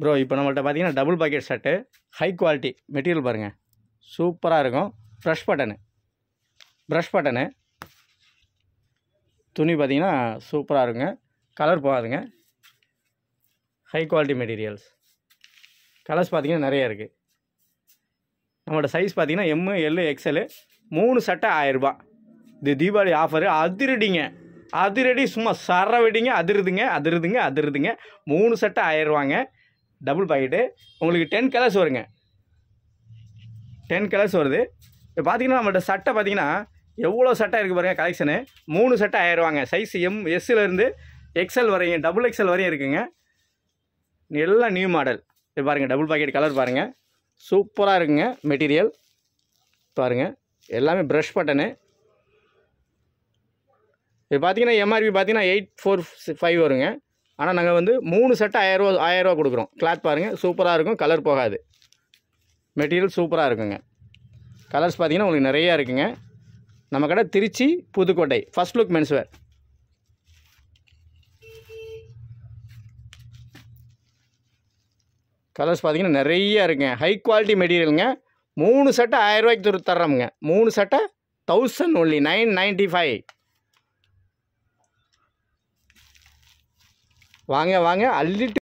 bro இப்போ நம்மள்ட்ட பார்த்தீங்கன்னா double pocket shirt high quality material பாருங்கள் சூப்பராக இருக்கும் ஃப்ரெஷ் பட்டனு ப்ரஷ் பட்டனு துணி பார்த்திங்கன்னா சூப்பராக இருக்குங்க கலர் போகாதுங்க ஹை குவாலிட்டி மெட்டீரியல்ஸ் கலர்ஸ் பார்த்திங்கன்னா நிறையா இருக்குது நம்மளோட சைஸ் பார்த்திங்கன்னா எம்மு எல்லு எக்ஸலு மூணு சட்டை ஆயிரரூபா இது தீபாவளி ஆஃபரு அதிரடிங்க அதிரடி சும்மா சர அதிருதுங்க அதிருதுங்க அதிருதுங்க மூணு சட்டை ஆயிரரூவாங்க டபுள் பாக்கெட்டு உங்களுக்கு டென் கலர்ஸ் வருங்க டென் கலர்ஸ் வருது இப்போ பார்த்தீங்கன்னா நம்மள்ட்ட சட்டை பார்த்தீங்கன்னா எவ்வளோ சட்டை இருக்குது பாருங்கள் கலெக்ஷனு மூணு சட்டை ஆயிடுவாங்க சைஸ் எம் எஸ்ஸுலேருந்து எக்ஸ்எல் வரையும் டபுள் எக்ஸ்எல் வரையும் இருக்குங்க எல்லாம் நியூ மாடல் இப்போ பாருங்கள் டபுள் பாக்கெட் கலர் பாருங்கள் சூப்பராக இருக்குங்க மெட்டீரியல் பாருங்கள் எல்லாமே ப்ரஷ் பட்டனு இப்போ பார்த்தீங்கன்னா எம்ஆர்பி பார்த்தீங்கன்னா எயிட் ஃபோர் ஃபைவ் வருங்க ஆனால் நாங்கள் வந்து மூணு செட்டு ஆயிரரூவா ஆயிரரூவா கொடுக்குறோம் கிளாத் பாருங்கள் சூப்பராக இருக்கும் கலர் போகாது மெட்டீரியல் சூப்பராக இருக்குங்க கலர்ஸ் பார்த்திங்கன்னா உங்களுக்கு நிறையா இருக்குங்க நம்ம கடை Tiruchi Pudukkottai First Look Menswear colours பார்த்திங்கன்னா நிறையா இருக்குங்க ஹை குவாலிட்டி மெட்டீரியலுங்க மூணு சட்டை ஆயிரரூவாய்க்கு தர்றோமுங்க மூணு சட்டை thousand only nine ninety five வாங்க வாங்க அள்ளிட்டு